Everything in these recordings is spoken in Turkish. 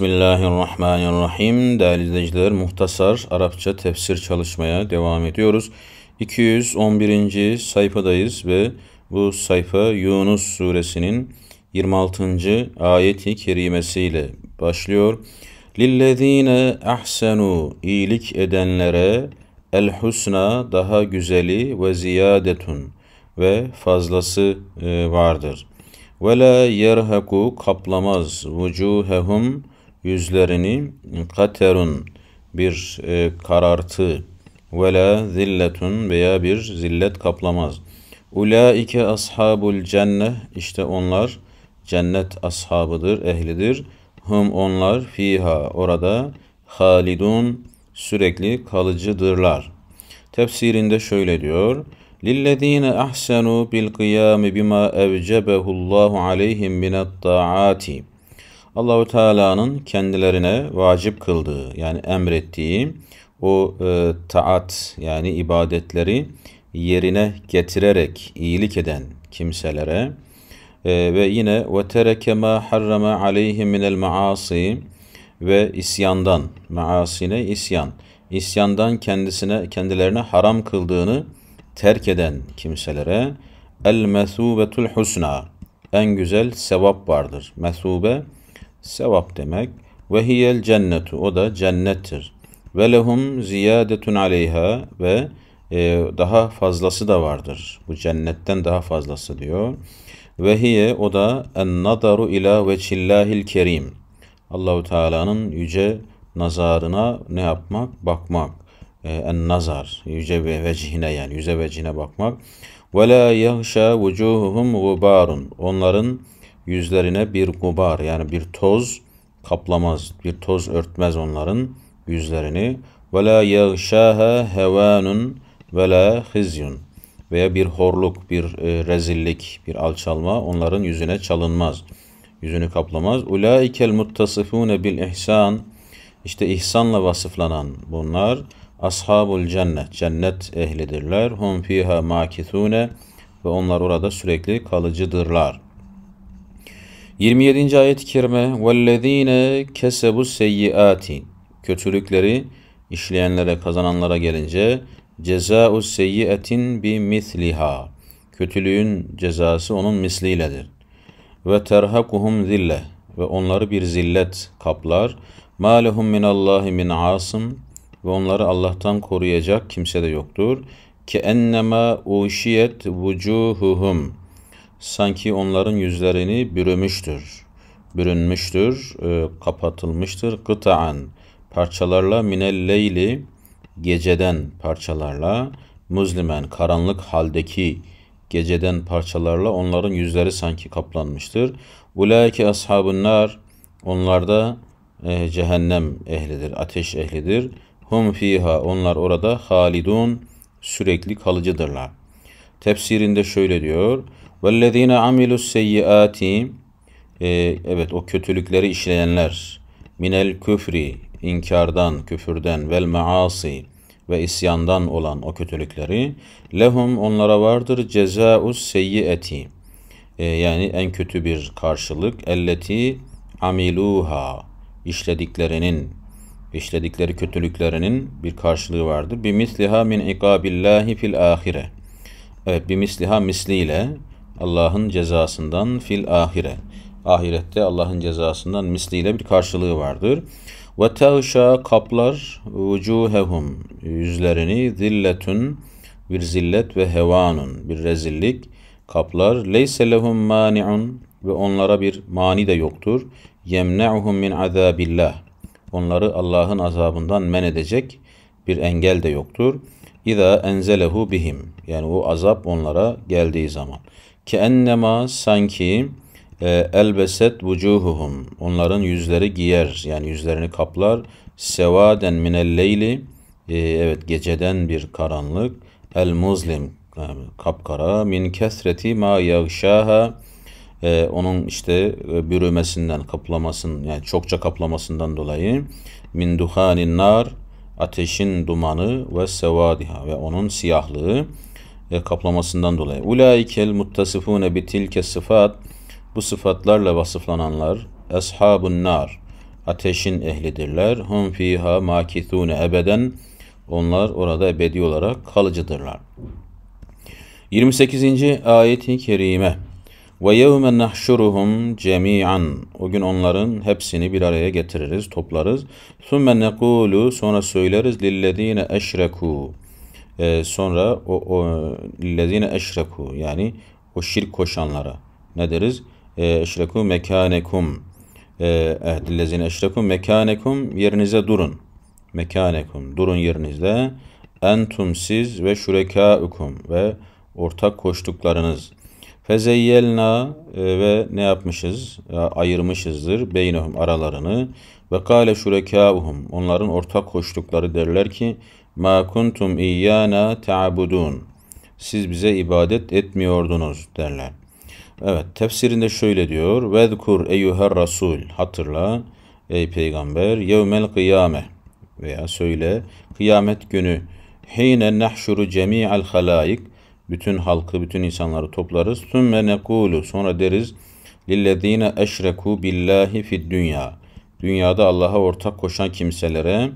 Bismillahirrahmanirrahim. Değerli izleyiciler, Muhtasar Arapça tefsir çalışmaya devam ediyoruz. 211. sayfadayız ve bu sayfa Yunus suresinin 26. ayeti kerimesiyle başlıyor. Lillezine ahsenu iyilik edenlere el husna daha güzeli ve ziyadetun ve fazlası e, vardır. Ve la yerhaku kaplamaz vucuhehum yüzlerini katerun bir e, karartı ve la zilletun veya bir zillet kaplamaz. Ulaike ashabul cennet, işte onlar cennet ashabıdır, ehlidir. Hum onlar fiha orada halidun sürekli kalıcıdırlar. Tefsirinde şöyle diyor. Lillezine ahsenu bil kıyami bima evcebehu Allahu aleyhim minat taati. Allahu Teala'nın kendilerine vacip kıldığı yani emrettiği o e, taat yani ibadetleri yerine getirerek iyilik eden kimselere e, ve yine ve tereke ma harrama aleyhi minel maasi ve isyandan maasine isyan isyandan kendisine kendilerine haram kıldığını terk eden kimselere el mesubetul husna en güzel sevap vardır. Mesube sevap demek. Ve hiyel cennetu o da cennettir. Ve lehum ziyadetun aleyha ve e, daha fazlası da vardır. Bu cennetten daha fazlası diyor. Ve hiye o da en nadaru ila veçillahil kerim. Allahu Teala'nın yüce nazarına ne yapmak? Bakmak. E, en nazar, yüce ve vecihine yani yüze vecihine bakmak. Ve la yahşa vucuhuhum gubarun. Onların yüzlerine bir gubar yani bir toz kaplamaz, bir toz örtmez onların yüzlerini. Ve la yagşaha hevanun ve hizyun. Veya bir horluk, bir e, rezillik, bir alçalma onların yüzüne çalınmaz. Yüzünü kaplamaz. Ulaikel muttasifune bil ihsan. İşte ihsanla vasıflanan bunlar ashabul cennet, cennet ehlidirler. Hum fiha makithune ve onlar orada sürekli kalıcıdırlar. 27. ayet-i kerime وَالَّذ۪ينَ كَسَبُ السَّيِّئَاتِ Kötülükleri işleyenlere, kazananlara gelince cezâ-u seyyiyetin bi misliha. Kötülüğün cezası onun misliyledir. Ve terhakuhum zille ve onları bir zillet kaplar. Mâ lehum minallahi min asım ve onları Allah'tan koruyacak kimse de yoktur. Ke ennemâ uşiyet vucuhuhum sanki onların yüzlerini bürümüştür. Bürünmüştür, e, kapatılmıştır. Gıta'an parçalarla minel leyli geceden parçalarla muzlimen karanlık haldeki geceden parçalarla onların yüzleri sanki kaplanmıştır. Ulaike ashabun nar onlarda e, cehennem ehlidir, ateş ehlidir. Hum fiha onlar orada halidun sürekli kalıcıdırlar. Tefsirinde şöyle diyor. وَالَّذ۪ينَ عَمِلُوا السَّيِّئَاتِ e, Evet o kötülükleri işleyenler minel küfri inkardan, küfürden vel maasi ve isyandan olan o kötülükleri lehum onlara vardır cezaus seyyiati e, yani en kötü bir karşılık elleti amiluha işlediklerinin işledikleri kötülüklerinin bir karşılığı vardır. Bimisliha min ikabillahi fil ahire. Evet bimisliha misliyle Allah'ın cezasından fil ahire. Ahirette Allah'ın cezasından misliyle bir karşılığı vardır. Ve teğşa kaplar vücuhehum yüzlerini zilletün bir zillet ve hevanun bir rezillik kaplar. Leyse lehum mani'un ve onlara bir mani de yoktur. Yemne'uhum min azabillah. Onları Allah'ın azabından men edecek bir engel de yoktur. İza enzelehu bihim. Yani o azap onlara geldiği zaman. Ke ennema sanki e, elbeset vucuhuhum. Onların yüzleri giyer yani yüzlerini kaplar. Sevaden minelleyli, E, evet geceden bir karanlık. El muzlim yani kapkara min kesreti ma yagşaha e, onun işte e, bürümesinden kaplamasın yani çokça kaplamasından dolayı min duhanin nar ateşin dumanı ve sevadiha ve onun siyahlığı e, kaplamasından dolayı. Ulaikel muttasifune bi tilke sıfat bu sıfatlarla vasıflananlar eshabun nar ateşin ehlidirler. Hum fiha makithune ebeden onlar orada ebedi olarak kalıcıdırlar. 28. ayeti kerime ve yevme nahşuruhum cemi'an. O gün onların hepsini bir araya getiririz, toplarız. Sümme nekulu sonra söyleriz lillezine eşreku e, sonra o, o lezine eşreku yani o şirk koşanlara ne deriz? Ee, eşreku mekanekum ehdillezine ee, eşrekum mekanekum yerinize durun. Mekanekum durun yerinizde. Entum siz ve şurekaukum ve ortak koştuklarınız. Fezeyyelna e, ve ne yapmışız? E, ayırmışızdır beynehum aralarını. Ve kâle şurekâuhum. Onların ortak koştukları derler ki ma kuntum iyyana ta'budun. Siz bize ibadet etmiyordunuz derler. Evet tefsirinde şöyle diyor. Vezkur eyyuher rasul. Hatırla ey peygamber. Yevmel kıyame veya söyle kıyamet günü. Hine nahşuru cemi'al halayik. Bütün halkı, bütün insanları toplarız. Sümme nekulu. Sonra deriz. Lillezine eşreku billahi fid dünya. Dünyada Allah'a ortak koşan kimselere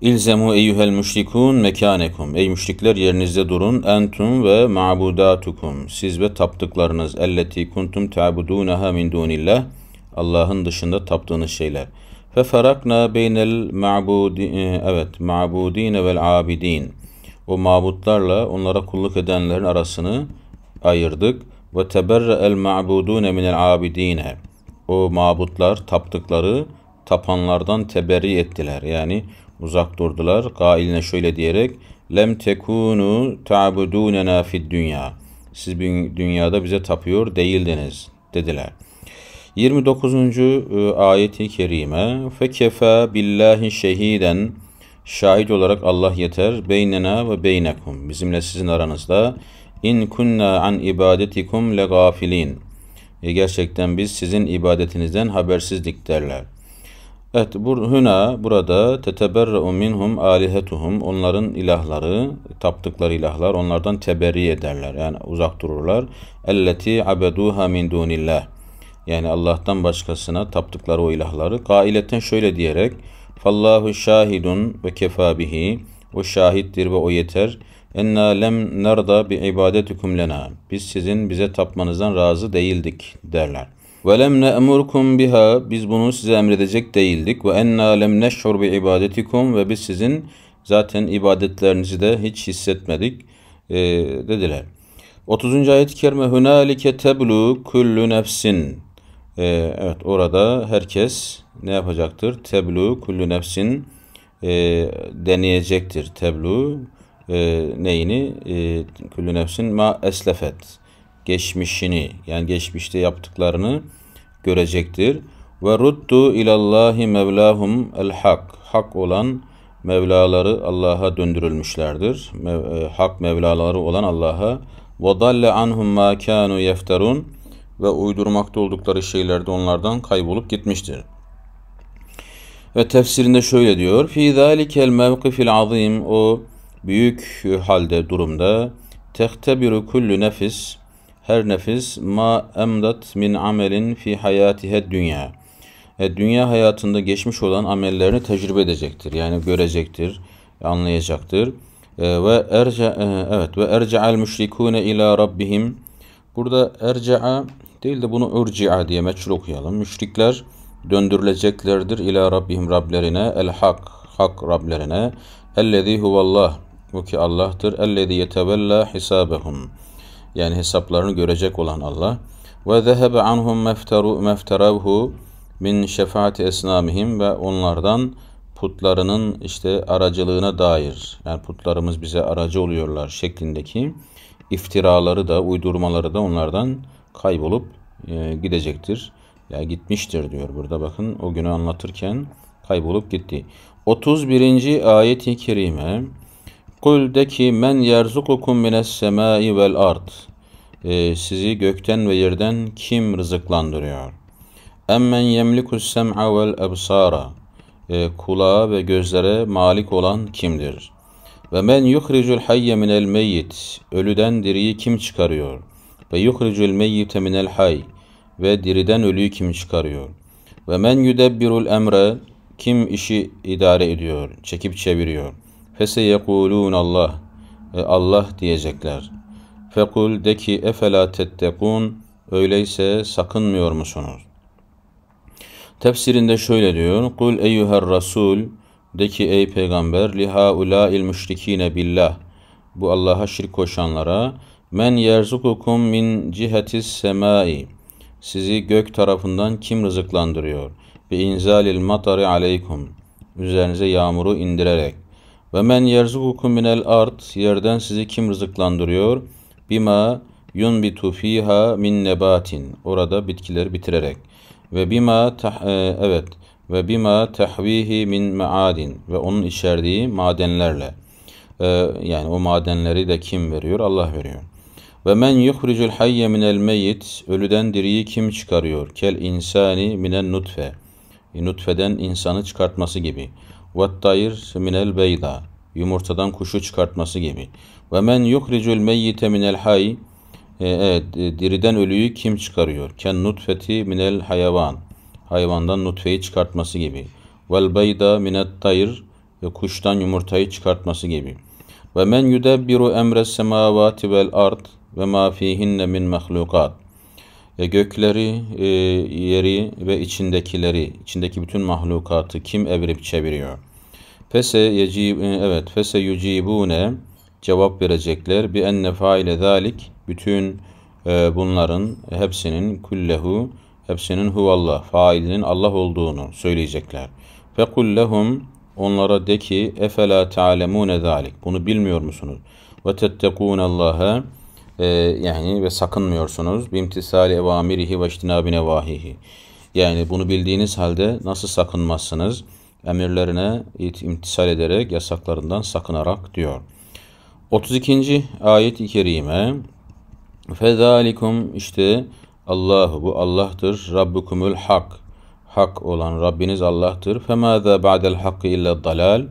İlzemu eyyuhel müşrikun mekanekum. Ey müşrikler yerinizde durun. Entum ve ma'budatukum. Siz ve taptıklarınız. Elleti kuntum ta'budunaha min dunillah. Allah'ın dışında taptığınız şeyler. Fe ferakna beynel ma'budi e, evet ma'budine vel abidin. O mabutlarla onlara kulluk edenlerin arasını ayırdık. Ve teberre el ma'budune minel abidine. O mabutlar taptıkları tapanlardan teberi ettiler. Yani uzak durdular. Kailine şöyle diyerek lem tekunu ta'budunena fid dünya. Siz dünyada bize tapıyor değildiniz dediler. 29. E, ayeti kerime fekefa billahi şehiden şahit olarak Allah yeter beynena ve beynekum bizimle sizin aranızda in kunna an ibadetikum le gafilin. E gerçekten biz sizin ibadetinizden habersizdik derler. Evet, bur huna burada teteberru minhum alihetuhum onların ilahları, taptıkları ilahlar onlardan teberri ederler. Yani uzak dururlar. Elleti abeduha min dunillah. Yani Allah'tan başkasına taptıkları o ilahları. Kailetten şöyle diyerek Fallahu şahidun ve kefa bihi. O şahittir ve o yeter. Enna lem nerda bi ibadetikum lena. Biz sizin bize tapmanızdan razı değildik derler. Ve lem ne'murkum biha biz bunu size emredecek değildik. Ve enna lem neşhur bi ibadetikum ve biz sizin zaten ibadetlerinizi de hiç hissetmedik e, dediler. 30. ayet-i kerime Hünalike teblu kullu nefsin. E, evet orada herkes ne yapacaktır? Teblu kullu nefsin e, deneyecektir. Teblu e, neyini? E, kullu nefsin ma eslefet geçmişini yani geçmişte yaptıklarını görecektir. Ve ruddu ilallahi mevlahum el hak. Hak olan Mevlaları Allah'a döndürülmüşlerdir. Mev, e, hak Mevlaları olan Allah'a. Ve dalle anhum ma kanu yefterun ve uydurmakta oldukları şeyler de onlardan kaybolup gitmiştir. Ve tefsirinde şöyle diyor. Fi zalikel mevkifil azim o büyük halde durumda tehtebiru kullu nefis her nefis ma emdat min amelin fi hayatihe dünya. E, dünya hayatında geçmiş olan amellerini tecrübe edecektir. Yani görecektir, anlayacaktır. E, ve erce e, evet ve erce'al müşrikune ila rabbihim. Burada erce'a değil de bunu urci'a diye meçhul okuyalım. Müşrikler döndürüleceklerdir ila rabbihim Rablerine el hak hak Rablerine ellezî huvallah bu ki Allah'tır ellezî yetevella hisabehum yani hesaplarını görecek olan Allah ve zehebe anhum mefteru mefteravhu min şefaati esnamihim ve onlardan putlarının işte aracılığına dair yani putlarımız bize aracı oluyorlar şeklindeki iftiraları da uydurmaları da onlardan kaybolup e, gidecektir. Ya yani gitmiştir diyor burada bakın o günü anlatırken kaybolup gitti. 31. Ayet-i kerime Kul de ki men yerzukukum mines semai vel ard. Ee, sizi gökten ve yerden kim rızıklandırıyor? Emmen yemlikus sem'a vel ebsara. Ee, kulağa ve gözlere malik olan kimdir? Ve men yuhricul hayye minel meyyit. Ölüden diriyi kim çıkarıyor? Ve yuhricul meyyite minel hay. Ve diriden ölüyü kim çıkarıyor? Ve men yudebbirul emre. Kim işi idare ediyor, çekip çeviriyor? feseyekulun Allah e, Allah diyecekler. Fekul de ki efela tettekun öyleyse sakınmıyor musunuz? Tefsirinde şöyle diyor. Kul eyyuher rasul de ki ey peygamber liha ulail müşrikine billah bu Allah'a şirk koşanlara men yerzukukum min cihetis semai sizi gök tarafından kim rızıklandırıyor? Bi inzalil matari aleykum üzerinize yağmuru indirerek ve men yerzukukum minel art yerden sizi kim rızıklandırıyor? Bima yunbitu fiha min nebatin. Orada bitkileri bitirerek. Ve bima e, evet ve bima tahvihi min maadin ve onun içerdiği madenlerle. E, yani o madenleri de kim veriyor? Allah veriyor. Ve men yuhricul hayye minel meyyit ölüden diriyi kim çıkarıyor? Kel insani minen nutfe. E, nutfeden insanı çıkartması gibi vettayir minel beyda yumurtadan kuşu çıkartması gibi. Ve men yukricul meyyite minel hayi, evet, e, diriden ölüyü kim çıkarıyor? Ken nutfeti minel hayvan. Hayvandan nutfeyi çıkartması gibi. Vel beyda minet tayr. Kuştan yumurtayı çıkartması gibi. Ve men yudebbiru emre semavati vel ard ve ma fihinne min mehlukat? ve gökleri, e, yeri ve içindekileri, içindeki bütün mahlukatı kim evirip çeviriyor? Fese yecib, e, evet, fese yucibune cevap verecekler. Bi enne faile zalik bütün e, bunların hepsinin kullehu hepsinin huvallah failinin Allah olduğunu söyleyecekler. Fe kullehum onlara de ki efela ta'lemune zalik bunu bilmiyor musunuz? Ve tettekûnallâhe Allah'a ee, yani ve sakınmıyorsunuz. Bimtisali evamirihi ve iştinabine vahihi. Yani bunu bildiğiniz halde nasıl sakınmazsınız? Emirlerine imtisal ederek, yasaklarından sakınarak diyor. 32. ayet-i kerime Fezalikum işte Allahu bu Allah'tır. Rabbukumul hak. Hak olan Rabbiniz Allah'tır. Femâzâ ba'del hakkı illa dalal.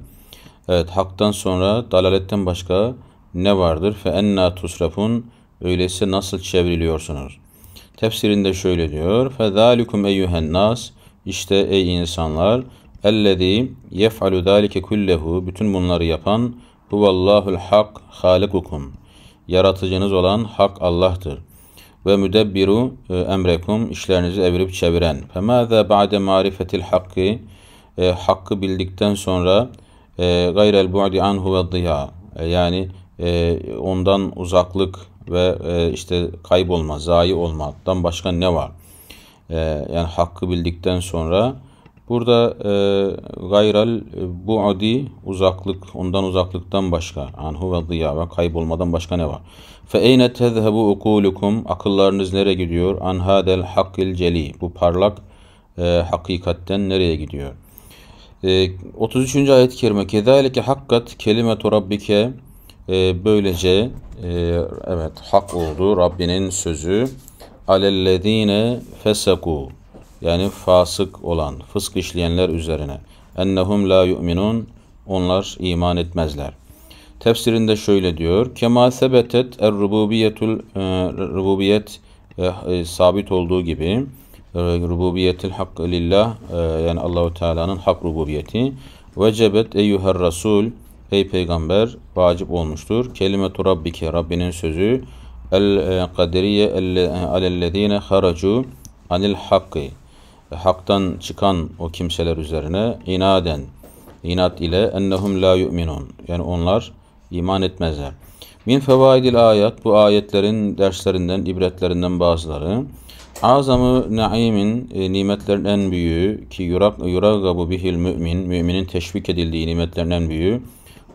Evet haktan sonra dalaletten başka ne vardır? Fe enna tusrafun. Öyleyse nasıl çevriliyorsunuz? Tefsirinde şöyle diyor. فَذَٰلِكُمْ اَيُّهَا nas İşte ey insanlar اَلَّذ۪ي يَفْعَلُ ذَٰلِكَ كُلَّهُ Bütün bunları yapan huvallahul hak halikukum. Yaratıcınız olan hak Allah'tır. Ve müdebbiru e, emrekum işlerinizi evirip çeviren. Femâze ba'de marifetil hakkı e, hakkı bildikten sonra e, gayrel bu'di anhu ve diha yani ondan uzaklık ve e, işte kaybolma, zayi olmaktan başka ne var? E, yani hakkı bildikten sonra burada e, gayral e, bu adi uzaklık, ondan uzaklıktan başka anhu ve diya ve kaybolmadan başka ne var? Fe eyne tezhebu ukulukum akıllarınız nereye gidiyor? An hadel hakkil celi bu parlak e, hakikatten nereye gidiyor? E, 33. ayet-i kerime Kezalike hakkat kelime rabbike ee, böylece e, evet hak oldu Rabbinin sözü. Alellezine fesaku yani fasık olan, fısk işleyenler üzerine. Ennehum la yu'minun onlar iman etmezler. Tefsirinde şöyle diyor. Kema sebetet er rububiyetul e, rububiyet e, e, sabit olduğu gibi e, rububiyetil hak lillah e, yani Allahu Teala'nın hak rububiyeti vecebet eyyuher rasul Ey peygamber vacip olmuştur. Kelime Kelimetu rabbike Rabbinin sözü el e, kaderiye e, alellezine haracu anil hakkı e, haktan çıkan o kimseler üzerine inaden inat ile ennehum la yu'minun yani onlar iman etmezler. Min fevaidil ayet bu ayetlerin derslerinden ibretlerinden bazıları Azamı naimin e, nimetlerin en büyüğü ki yurak yuragabu bihil mümin müminin teşvik edildiği nimetlerin en büyüğü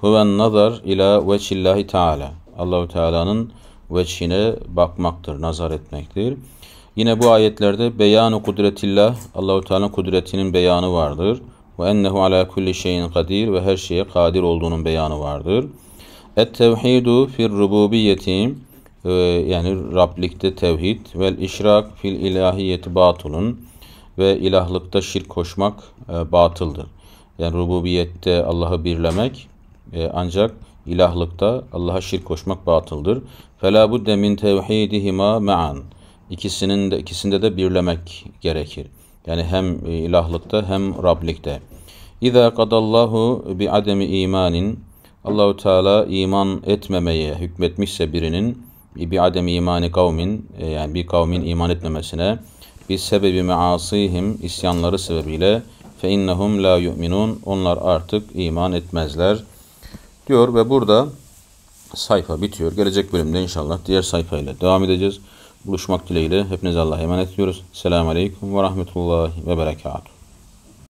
Huven nazar ila veçillahi teala. Allahu Teala'nın veçhine bakmaktır, nazar etmektir. Yine bu ayetlerde beyanu kudretillah, Allahu Teala'nın kudretinin beyanı vardır. Ve ennehu ala kulli şeyin kadir ve her şeye kadir olduğunun beyanı vardır. Et tevhidu fir rububiyeti e, yani Rablikte tevhid ve işrak fil ilahiyeti batulun ve ilahlıkta şirk koşmak e, batıldır. Yani rububiyette Allah'ı birlemek e, ancak ilahlıkta Allah'a şirk koşmak batıldır. Fela bu demin tevhidihima me'an İkisinin de ikisinde de birlemek gerekir. Yani hem e, ilahlıkta hem Rablikte. İza kadallahu bi ademi imanin Allahu Teala iman etmemeye hükmetmişse birinin bi ademi imani kavmin e, yani bir kavmin iman etmemesine bir sebebi measihim isyanları sebebiyle fe innehum la yu'minun onlar artık iman etmezler.'' diyor ve burada sayfa bitiyor. Gelecek bölümde inşallah diğer sayfayla devam edeceğiz. Buluşmak dileğiyle hepinize Allah'a emanet ediyoruz. Selamun Aleyküm ve Rahmetullahi ve Berekatuhu.